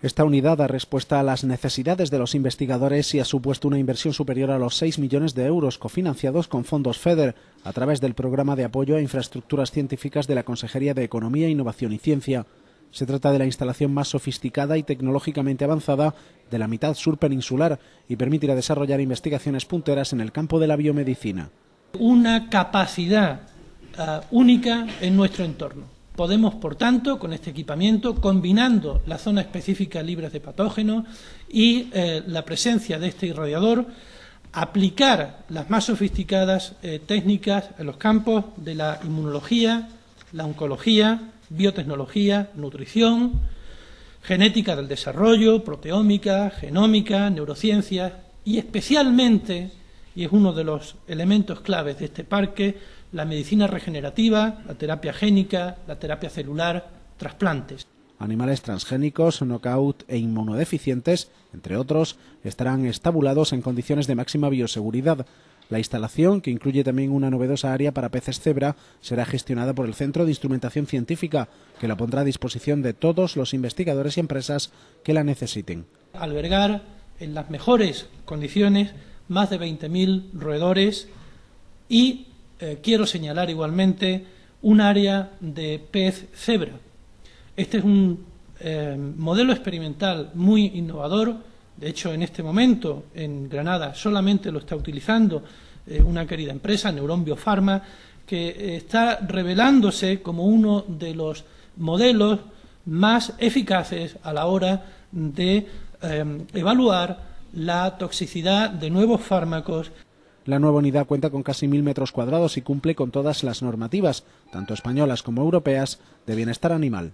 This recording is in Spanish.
Esta unidad da respuesta a las necesidades de los investigadores y ha supuesto una inversión superior a los 6 millones de euros cofinanciados con fondos FEDER a través del Programa de Apoyo a Infraestructuras Científicas de la Consejería de Economía, Innovación y Ciencia. Se trata de la instalación más sofisticada y tecnológicamente avanzada de la mitad sur peninsular y permitirá desarrollar investigaciones punteras en el campo de la biomedicina. Una capacidad ah, única en nuestro entorno Podemos, por tanto, con este equipamiento, combinando la zona específica libre de patógenos y eh, la presencia de este irradiador, aplicar las más sofisticadas eh, técnicas en los campos de la inmunología, la oncología, biotecnología, nutrición, genética del desarrollo, proteómica, genómica, neurociencia y especialmente y es uno de los elementos claves de este parque, la medicina regenerativa, la terapia génica, la terapia celular, trasplantes. Animales transgénicos, knockout e inmunodeficientes, entre otros, estarán estabulados en condiciones de máxima bioseguridad. La instalación, que incluye también una novedosa área para peces cebra, será gestionada por el Centro de Instrumentación Científica, que la pondrá a disposición de todos los investigadores y empresas que la necesiten. Albergar en las mejores condiciones más de 20.000 roedores y eh, quiero señalar igualmente un área de pez cebra. Este es un eh, modelo experimental muy innovador, de hecho en este momento en Granada solamente lo está utilizando eh, una querida empresa, Neuron Biopharma, que está revelándose como uno de los modelos más eficaces a la hora de evaluar la toxicidad de nuevos fármacos. La nueva unidad cuenta con casi mil metros cuadrados y cumple con todas las normativas, tanto españolas como europeas, de bienestar animal.